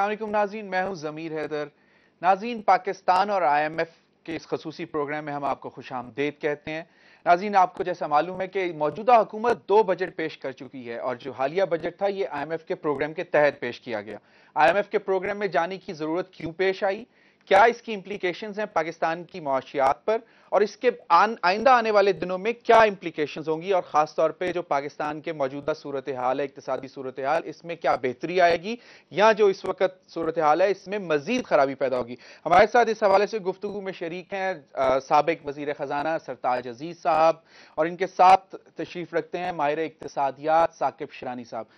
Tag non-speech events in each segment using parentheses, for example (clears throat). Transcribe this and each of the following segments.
असलम नाजीन मैं हूं ज़मीर हैदर नाजीन पाकिस्तान और आई एम एफ़ के इस खसूसी प्रोग्राम में हम आपको खुश आमदेद कहते हैं नाजीन आपको जैसा मालूम है कि मौजूदा हुकूमत दो बजट पेश कर चुकी है और जो हालिया बजट था ये आई एम एफ़ के प्रोग्राम के तहत पेश किया गया आई एम एफ़ के प्रोग्राम में जाने की ज़रूरत क्यों पेश आई क्या इसकी इंप्लीकेशन हैं पाकिस्तान की मुआशियात पर और इसके आन, आइंदा आने वाले दिनों में क्या इंप्लीकेशन होंगी और खासतौर पर जो पाकिस्तान के मौजूदा सूरत हाल है इकतदी सूरत हाल इसमें क्या बेहतरी आएगी या जो इस वक्त सूरत हाल है इसमें मजीद खराबी पैदा होगी हमारे साथ इस हवाले से गुफ्तु में शरीक हैं सबक वजीर ख़जाना सरताज अजीज़ साहब और इनके साथ तशरीफ़ रखते हैं माहिर इकतसादियात साकिब शरानी साहब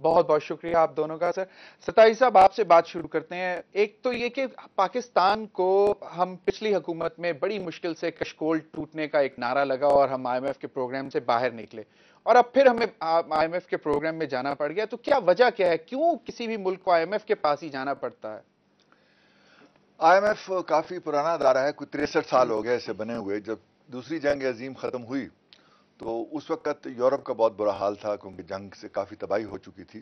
बहुत बहुत शुक्रिया आप दोनों का सर सताई साहब आपसे बात शुरू करते हैं एक तो ये कि पाकिस्तान को हम पिछली हुकूमत में बड़ी मुश्किल से कशकोल टूटने का एक नारा लगा और हम आईएमएफ के प्रोग्राम से बाहर निकले और अब फिर हमें आईएमएफ के प्रोग्राम में जाना पड़ गया तो क्या वजह क्या है क्यों किसी भी मुल्क को आई के पास ही जाना पड़ता है आई काफी पुराना अदारा है कुछ तिरसठ साल हो गए इसे बने हुए जब दूसरी जंग अजीम खत्म हुई तो उस वक्त यूरोप का बहुत बुरा हाल था क्योंकि जंग से काफ़ी तबाही हो चुकी थी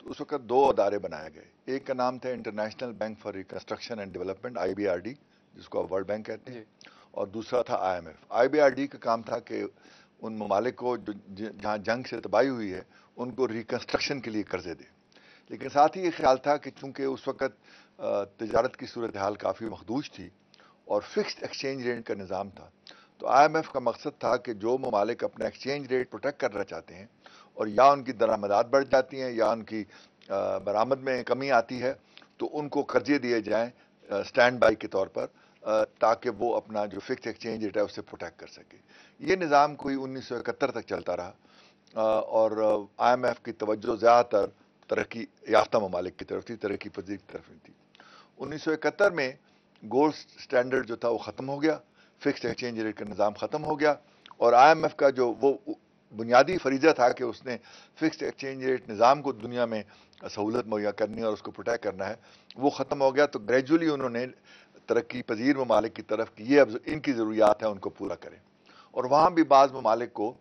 तो उस वक्त दो अदारे बनाए गए एक का नाम था International Bank for Reconstruction and Development आई जिसको आप वर्ल्ड बैंक कहते हैं और दूसरा था आईएमएफ आईबीआरडी का काम था कि उन ममालिक को जहाँ जंग से तबाही हुई है उनको रिकन्स्ट्रक्शन के लिए कर्जे दें लेकिन साथ ही ये ख्याल था कि चूँकि उस वक्त तजारत की सूरत हाल काफ़ी मखदूज थी और फिक्स्ड एक्सचेंज रेट का निज़ाम था तो आईएमएफ का मकसद था कि जो ममालिक अपना एक्सचेंज रेट प्रोटेक्ट करना चाहते हैं और या उनकी दरामदात बढ़ जाती हैं या उनकी बरामद में कमी आती है तो उनको कर्जे दिए जाएँ स्टैंड बाई के तौर पर ताकि वो अपना जो फिक्स एक्सचेंज रेट है उसे प्रोटेक्ट कर सके ये निज़ाम कोई इकहत्तर तक चलता रहा और आईएमएफ की तवज्जो ज़्यादातर तरक्की याफ्ता ममालिक की तरफ थी तरक्की पजीर की तरफ थी इकहत्तर में गोल्ड स्टैंडर्ड जो था वो ख़त्म हो गया फिक्स्ड एक्सचेंज रेट का निज़ाम ख़त्म हो गया और आई एम एफ़ का जो वो बुनियादी फरीजा था कि उसने फिक्स्ड एक्सचेंज रेट निज़ाम को दुनिया में सहूलत मुहैया करनी है और उसको प्रोटेक्ट करना है वो ख़त्म हो गया तो ग्रेजुअली उन्होंने तरक्की पजीर ममालिक की तरफ की ये अब इनकी ज़रूरियात है उनको पूरा करें और वहाँ भी बाज़ ममालिक को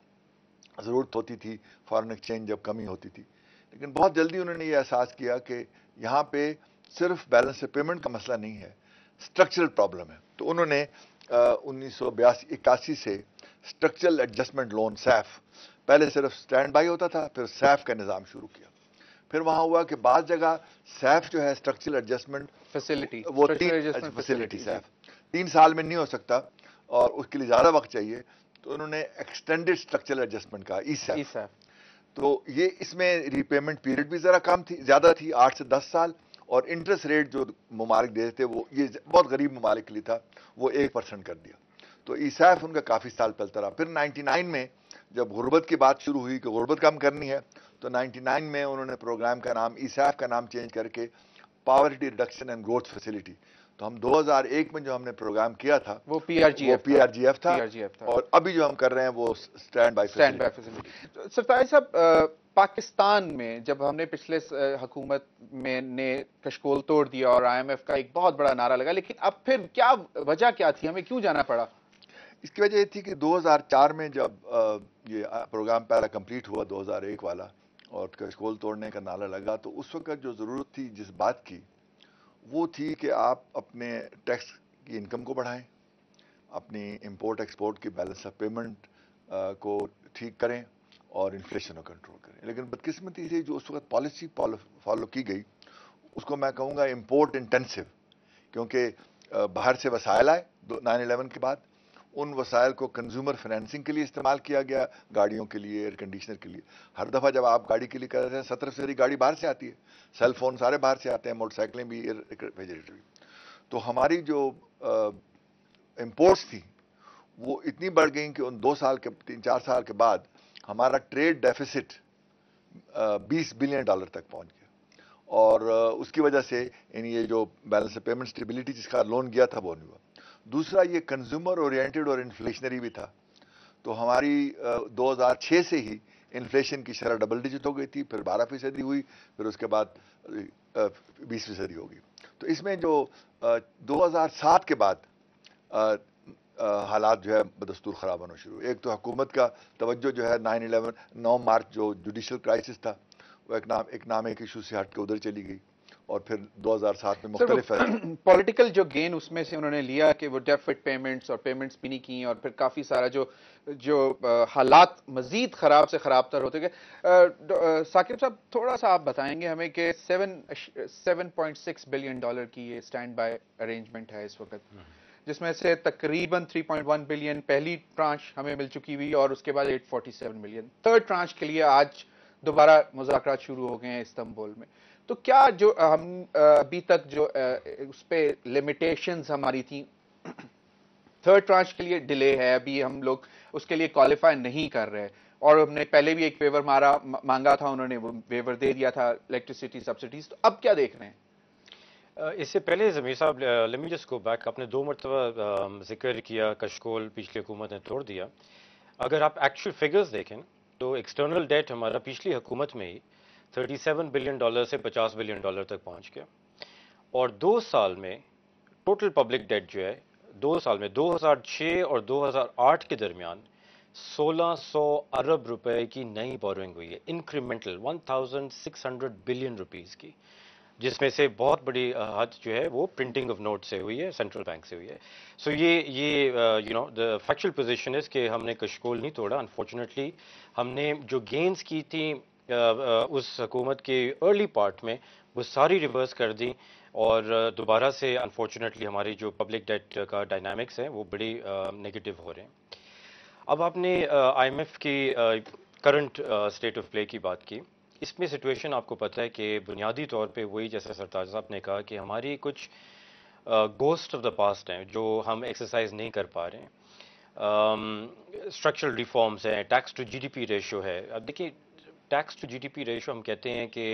ज़रूरत होती थी फॉरेन एक्सचेंज जब कमी होती थी लेकिन बहुत जल्दी उन्होंने ये एहसास किया कि यहाँ पर सिर्फ बैलेंस पेमेंट का मसला नहीं है स्ट्रक्चरल प्रॉब्लम है तो उन्होंने उन्नीस इक्यासी से स्ट्रक्चरल एडजस्टमेंट लोन सैफ पहले सिर्फ स्टैंड बाई होता था फिर सैफ का निज़ाम शुरू किया फिर वहाँ हुआ कि बाद जगह सैफ जो है स्ट्रक्चरल एडजस्टमेंट फैसिलिटी वो तीन फैसिलिटी सैफ तीन साल में नहीं हो सकता और उसके लिए ज़्यादा वक्त चाहिए तो उन्होंने एक्सटेंडेड स्ट्रक्चरल एडजस्टमेंट कहा ई सैफ तो ये इसमें रीपेमेंट पीरियड भी ज़रा कम थी ज़्यादा थी आठ से दस साल और इंटरेस्ट रेट जो ममालिक दे थे वो ये बहुत गरीब ममालिक के लिए था वो एक परसेंट कर दिया तो ईसाफ उनका काफ़ी साल पलता रहा फिर 99 में जब गुर्बत की बात शुरू हुई कि गुर्बत कम करनी है तो 99 में उन्होंने प्रोग्राम का नाम ईसाफ का नाम चेंज करके Poverty Reduction and Growth Facility तो हम 2001 में जो हमने प्रोग्राम किया था वो पीआरजीएफ पीआरजीएफ था, था, था और अभी जो हम कर रहे हैं वो stand by stand by facility Sartaj साहब पाकिस्तान में जब हमने पिछले हुकूमत में ने कशकोल तोड़ दिया और आईएमएफ का एक बहुत बड़ा नारा लगा लेकिन अब फिर क्या वजह क्या थी हमें क्यों जाना पड़ा इसकी वजह ये थी कि 2004 में जब ये प्रोग्राम पहला कंप्लीट हुआ 2001 वाला और कशकोल तोड़ने का नारा लगा तो उस वक्त जो ज़रूरत थी जिस बात की वो थी कि आप अपने टैक्स की इनकम को बढ़ाएं अपनी इम्पोर्ट एक्सपोर्ट की बैलेंस ऑफ पेमेंट को ठीक करें और इन्फ्लेशन को कंट्रोल करें लेकिन बदकिस्मती से जो उस वक्त पॉलिसी फॉलो की गई उसको मैं कहूँगा इम्पोर्ट इंटेंसिव क्योंकि बाहर से वसायल आए नाइन अलेवन के बाद उन वसायल को कंज्यूमर फाइनेंसिंग के लिए इस्तेमाल किया गया गाड़ियों के लिए एयर कंडीशनर के लिए हर दफ़ा जब आप गाड़ी के लिए कर रहे हैं सत्रह फीसदी गाड़ी बाहर से आती है सेल फोन सारे बाहर से आते हैं मोटरसाइकिलें भी एयर रेफ्रिजरेटर भी तो हमारी जो इम्पोर्ट्स थी वो इतनी बढ़ गई कि उन दो साल के तीन चार साल के बाद हमारा ट्रेड डेफिसिट 20 बिलियन डॉलर तक पहुंच गया और उसकी वजह से यानी ये जो बैलेंस ऑफ पेमेंट स्टेबिलिटी जिसका लोन गया था वो नहीं हुआ दूसरा ये कंज्यूमर ओरिएंटेड और इन्फ्लेशनरी भी था तो हमारी 2006 से ही इन्फ्लेशन की शरह डबल डिजिट हो गई थी फिर बारह फीसदी हुई फिर उसके बाद बीस फीसदी होगी तो इसमें जो 2007 के बाद हालात जो है बदस्तूर ख़राब होना शुरू एक तो हुकूमत का तवज्जो जो है नाइन अलेवन नौ मार्च जो जुडिशल क्राइसिस था वो इकनाम इकनामिक इशू से हट के उधर चली गई और फिर दो हजार सात में मुख्तलिफ है पॉलिटिकल (clears throat) जो गेन उसमें से उन्होंने लिया कि वो डेफिट पेमेंट्स और पेमेंट्स भी नहीं की और फिर काफ़ी सारा जो जो हालात मजीद ख़राब से ख़राब तर होते गए साकिब साहब थोड़ा सा आप बताएंगे हमें कि seven seven point six billion dollar की ये स्टैंड बाय अरेंजमेंट है इस वक्त हम्म। जिसमें से तकरीबन 3.1 बिलियन पहली ट्रांच हमें मिल चुकी हुई और उसके बाद 847 मिलियन थर्ड ट्रांच के लिए आज दोबारा मुजाकर शुरू हो गए हैं इस्तंबुल में तो क्या जो हम अभी तक जो उस पर लिमिटेशन हमारी थी थर्ड ट्रांच के लिए डिले है अभी हम लोग उसके लिए क्वालिफाई नहीं कर रहे और हमने पहले भी एक वेवर मारा मांगा था उन्होंने वो वेवर दे दिया था इलेक्ट्रिसिटी सब्सिडीज तो अब क्या देख रहे हैं इससे पहले जमीर साहब लेमी को बैक आपने दो मरतबा जिक्र किया कशकोल पिछली हुकूमत ने तोड़ दिया अगर आप एक्चुअल फिगर्स देखें तो एक्सटर्नल डेट हमारा पिछली हुकूमत में ही 37 बिलियन डॉलर से 50 बिलियन डॉलर तक पहुंच गया और दो साल में टोटल पब्लिक डेट जो है दो साल में 2006 और 2008 के दरमियान 1600 अरब रुपए की नई बोरोइंग हुई है इंक्रीमेंटल 1600 बिलियन रुपीस की जिसमें से बहुत बड़ी हद जो है वो प्रिंटिंग ऑफ नोट से हुई है सेंट्रल बैंक से हुई है सो so ये ये you know the factual position is कि हमने कशकोल नहीं तोड़ा अनफॉर्चुनेटली हमने जो गेंस की थी उस हुकूमत के अर्ली पार्ट में वो सारी रिवर्स कर दी और दोबारा से अनफॉर्चुनेटली हमारी जो पब्लिक डेट का डायनामिक्स है वो बड़ी नेगेटिव हो रहे हैं अब आपने आईएमएफ की करंट स्टेट ऑफ प्ले की बात की इसमें सिचुएशन आपको पता है कि बुनियादी तौर पे वही जैसे सरताज साहब ने कहा कि हमारी कुछ गोस्ट ऑफ द पास्ट हैं जो हम एक्सरसाइज नहीं कर पा रहे हैं स्ट्रक्चरल रिफॉर्म्स हैं टैक्स टू जीडीपी रेशियो है अब देखिए टैक्स टू जीडीपी रेशियो हम कहते हैं कि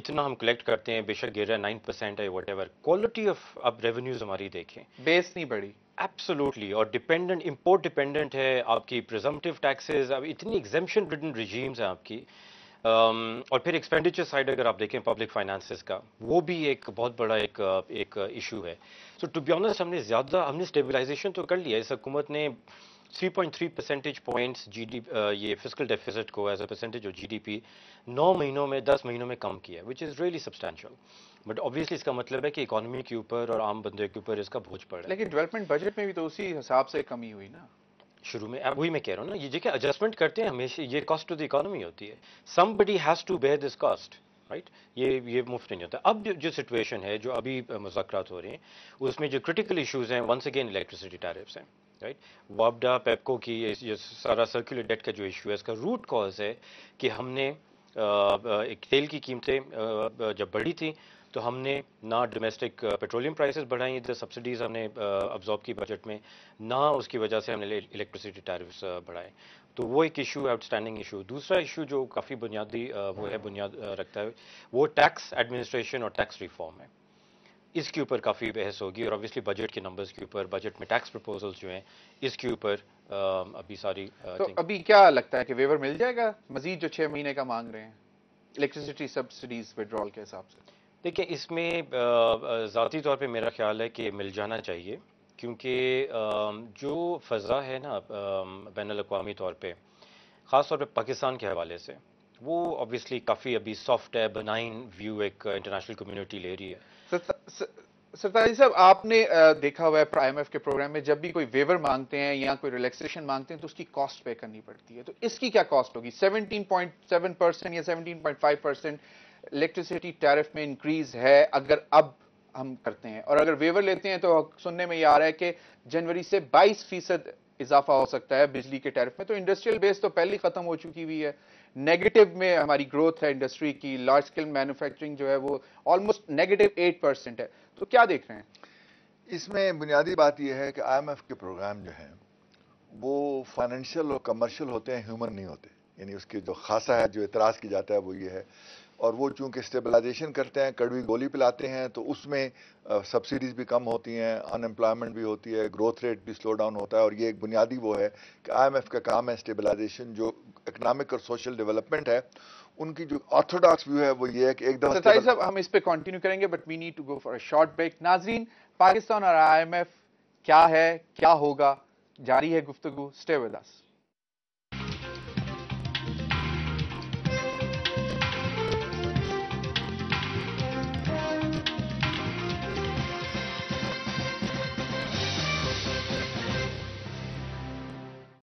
इतना हम कलेक्ट करते हैं बेशक गिर रहा है नाइन परसेंट है वट एवर क्वालिटी ऑफ अब रेवेन्यूज हमारी देखें बेस नहीं बढ़ी एब्सोलूटली और डिपेंडेंट इम्पोर्ट डिपेंडेंट है आपकी प्रिजम्पटिव टैक्सेज अब इतनी एग्जेम्पन रिटन रिजीम्स हैं आपकी Um, और फिर एक्सपेंडिचर साइड अगर आप देखें पब्लिक फाइनेंसिस का वो भी एक बहुत बड़ा एक एक इशू है सो टू बी ऑनेस्ट हमने ज़्यादा हमने स्टेबलाइजेशन तो कर लिया इस हुकूमत ने 3.3 परसेंटेज पॉइंट्स जीडी ये फिजिकल डेफिसिट को as a percentage of GDP नौ महीनों में दस महीनों में कम किया which is really substantial but obviously इसका मतलब है कि इकोनॉमी के ऊपर और आम बंदे के ऊपर इसका बोझ पड़ रहा है लेकिन डेवलपमेंट बजट में भी तो उसी हिसाब से कमी हुई ना शुरू में वही मैं कह रहा हूँ ना ये देखिए एडजस्टमेंट करते हैं हमेशा ये कॉस्ट टू द इकोनॉमी होती है somebody has to bear this cost right ये ये मुफ्त नहीं होता अब जो सिचुएशन है जो अभी मुजात हो रहे हैं उसमें जो क्रिटिकल इशूज़ हैं वंस अगेन इलेक्ट्रिसिटी टैरिफ्स हैं राइट वापडा पेपको की ये सारा सर्कुलर डेट का जो इशू है इसका रूट कॉज है कि हमने एक तेल की कीमतें जब बढ़ी थी तो हमने ना डोमेस्टिक पेट्रोलियम प्राइसेस बढ़ाई इधर सब्सिडीज़ हमने अब्जॉर्ब uh, की बजट में ना उसकी वजह से हमने इलेक्ट्रिसिटी टैरिफ्स uh, बढ़ाए तो वो एक इशू है आउटस्टैंडिंग इशू दूसरा इशू जो काफ़ी बुनियादी uh, वो है बुनियाद रखता है वो टैक्स एडमिनिस्ट्रेशन और टैक्स रिफॉर्म है इसके ऊपर काफ़ी बहस होगी और ऑब्वियसली बजट के नंबर्स के ऊपर बजट में टैक्स प्रपोजल्स जो हैं इसके ऊपर um, अभी सारी तो अभी क्या लगता है कि वेवर मिल जाएगा मजीद जो छः महीने का मांग रहे हैं इलेक्ट्रिसिटी सब्सिडीज विड्रॉल के हिसाब से देखिए इसमें ज़ाती तौर पे मेरा ख्याल है कि मिल जाना चाहिए क्योंकि जो फ़ज़ा है ना बैन अवी तौर पर ख़ास तौर पर पाकिस्तान के हवाले से वो ऑब्वियसली काफ़ी अभी सॉफ्ट है बनाइन व्यू एक इंटरनेशनल कम्युनिटी ले रही है सरताजी साहब आपने देखा हुआ है आईएमएफ के प्रोग्राम में जब भी कोई वेवर मांगते हैं या कोई रिलैक्सेशन मांगते हैं तो उसकी कॉस्ट पे करनी पड़ती है तो इसकी क्या कॉस्ट होगी 17.7 परसेंट या 17.5 परसेंट इलेक्ट्रिसिटी टैरिफ में इंक्रीज है अगर अब हम करते हैं और अगर वेवर लेते हैं तो सुनने में ये आ रहा है कि जनवरी से 22 फीसद इजाफा हो सकता है बिजली के टैरिफ में तो इंडस्ट्रियल बेस तो पहले ही खत्म हो चुकी हुई है नेगेटिव में हमारी ग्रोथ है इंडस्ट्री की लार्ज स्केल मैन्युफैक्चरिंग जो है वो ऑलमोस्ट नेगेटिव एट परसेंट है तो क्या देख रहे हैं इसमें बुनियादी बात यह है कि आईएमएफ के प्रोग्राम जो हैं वो फाइनेंशियल और कमर्शियल होते हैं ह्यूमन नहीं होते यानी उसके जो खासा है जो इतराज किया जाता है वो ये है और वो चूंकि स्टेबलाइजेशन करते हैं कड़वी गोली पिलाते हैं तो उसमें सब्सिडीज़ भी कम होती हैं अनएम्प्लॉयमेंट भी होती है ग्रोथ रेट भी स्लो डाउन होता है और ये एक बुनियादी वो है कि आईएमएफ का काम है स्टेबलाइजेशन जो इकनॉमिक और सोशल डेवलपमेंट है उनकी जो ऑर्थोडॉक्स व्यू है वो ये है कि एकदम अच्छा, साहब हम इस पर कंटिन्यू करेंगे but we need to go for a short break नाजरीन पाकिस्तान और आई क्या है क्या होगा जारी है गुफ्तगु स्टे